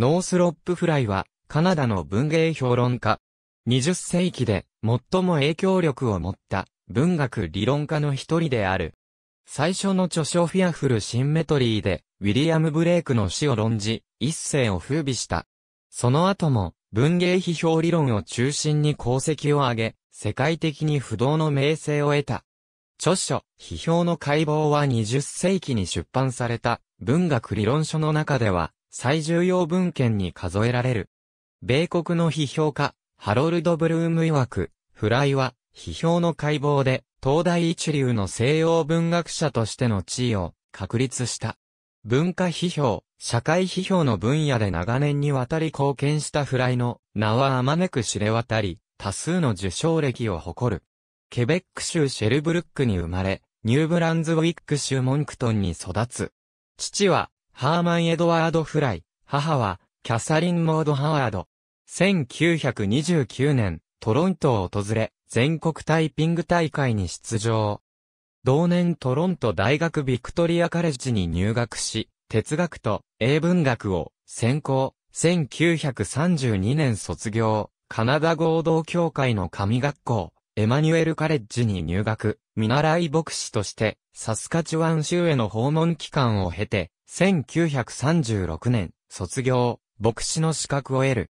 ノースロップフライは、カナダの文芸評論家。20世紀で最も影響力を持った文学理論家の一人である。最初の著書フィアフルシンメトリーで、ウィリアム・ブレイクの死を論じ、一世を風靡した。その後も、文芸批評理論を中心に功績を挙げ、世界的に不動の名声を得た。著書、批評の解剖は20世紀に出版された文学理論書の中では、最重要文献に数えられる。米国の批評家、ハロルド・ブルーム曰く、フライは、批評の解剖で、東大一流の西洋文学者としての地位を確立した。文化批評、社会批評の分野で長年にわたり貢献したフライの名はあまねく知れ渡り、多数の受賞歴を誇る。ケベック州シェルブルックに生まれ、ニューブランズウィック州モンクトンに育つ。父はハーマン・エドワード・フライ、母は、キャサリン・モード・ハワード。1929年、トロントを訪れ、全国タイピング大会に出場。同年トロント大学ビクトリアカレッジに入学し、哲学と英文学を専攻、1932年卒業、カナダ合同協会の神学校、エマニュエルカレッジに入学、見習い牧師として、サスカチュワン州への訪問期間を経て、1936年、卒業、牧師の資格を得る。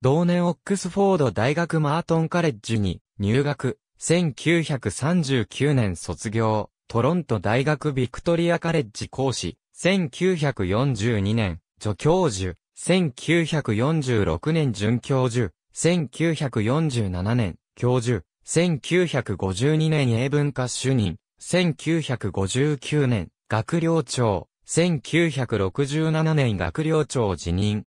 同年オックスフォード大学マートンカレッジに入学、1939年卒業、トロント大学ビクトリアカレッジ講師、1942年、助教授、1946年准教授、1947年、教授、1952年英文化主任、1959年、学寮長、1967年学寮長辞任。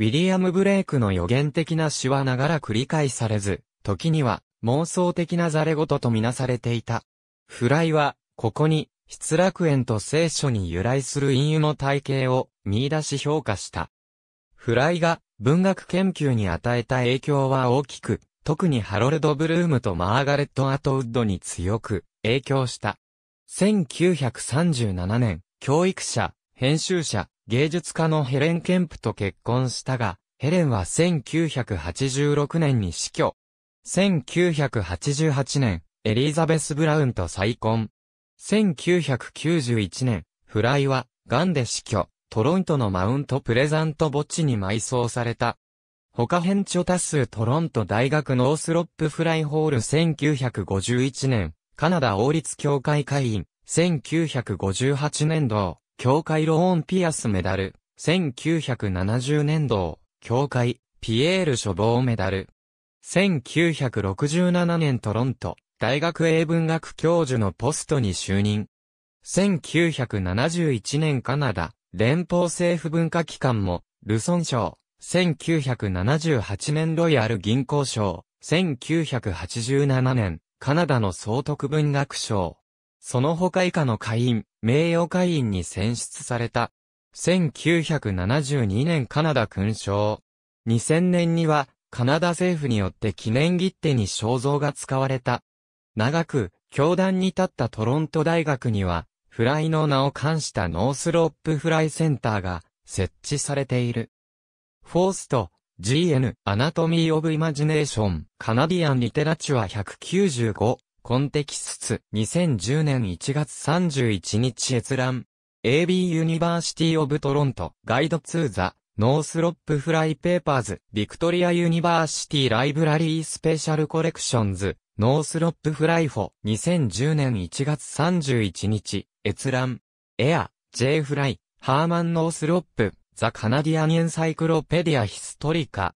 ウィリアム・ブレイクの予言的な詩は長ら繰り返されず、時には妄想的なザレ事とみなされていた。フライは、ここに、失楽園と聖書に由来する隠喩の体系を見出し評価した。フライが文学研究に与えた影響は大きく、特にハロルド・ブルームとマーガレット・アトウッドに強く影響した。1937年、教育者、編集者、芸術家のヘレン・ケンプと結婚したが、ヘレンは1986年に死去。1988年、エリザベス・ブラウンと再婚。1991年、フライは、癌で死去、トロントのマウントプレザント墓地に埋葬された。他編著多数トロント大学ノースロップフライホール1951年、カナダ王立協会会員、1958年度、協会ローンピアスメダル、1970年度、協会、ピエール処方メダル。1967年トロント、大学英文学教授のポストに就任。1971年カナダ、連邦政府文化機関も、ルソン賞。1978年ロイヤル銀行賞。1987年、カナダの総督文学賞。その他以下の会員、名誉会員に選出された。1972年カナダ勲章。2000年には、カナダ政府によって記念切手に肖像が使われた。長く、教団に立ったトロント大学には、フライの名を冠したノースロップフライセンターが設置されている。フォースト、GN、アナトミー・オブ・イマジネーション、カナディアン・リテラチュア195、コンテキスツ、2010年1月31日閲覧。AB ユニバーシティオブトロント、ガイドツーザ、ノースロップフライペーパーズ、ビクトリアユニバーシティライブラリースペシャルコレクションズ、ノースロップフライフォ、2010年1月31日、閲覧。エア、J フライ、ハーマンノースロップ、ザ・カナディアン・エンサイクロペディア・ヒストリカ。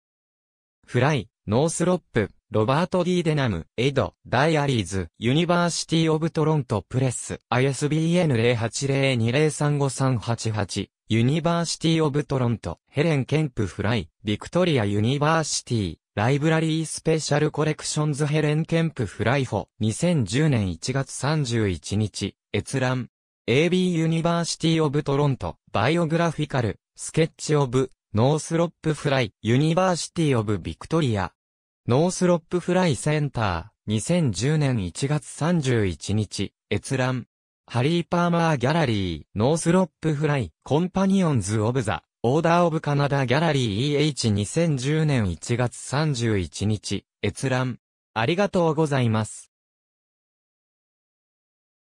フライ、ノースロップ、ロバート・ディ・デナム、エド、ダイアリーズ、ユニバーシティ・オブ・トロント・プレス、ISBN 0802035388、ユニバーシティ・オブ・トロント、ヘレン・ケンプ・フライ、ビクトリア・ユニバーシティ、ライブラリー・スペシャル・コレクションズ・ヘレン・ケンプ・フライフォ、2010年1月31日、閲覧。AB ユニバーシティ・オブ・トロント、バイオグラフィカル、スケッチ・オブ、ノースロップ・フライ、ユニバーシティ・オブ・ビクトリア、ノースロップフライセンター、2010年1月31日、閲覧。ハリー・パーマー・ギャラリー、ノースロップフライ、コンパニオンズ・オブ・ザ、オーダー・オブ・カナダ・ギャラリー EH2010 年1月31日、閲覧。ありがとうございます。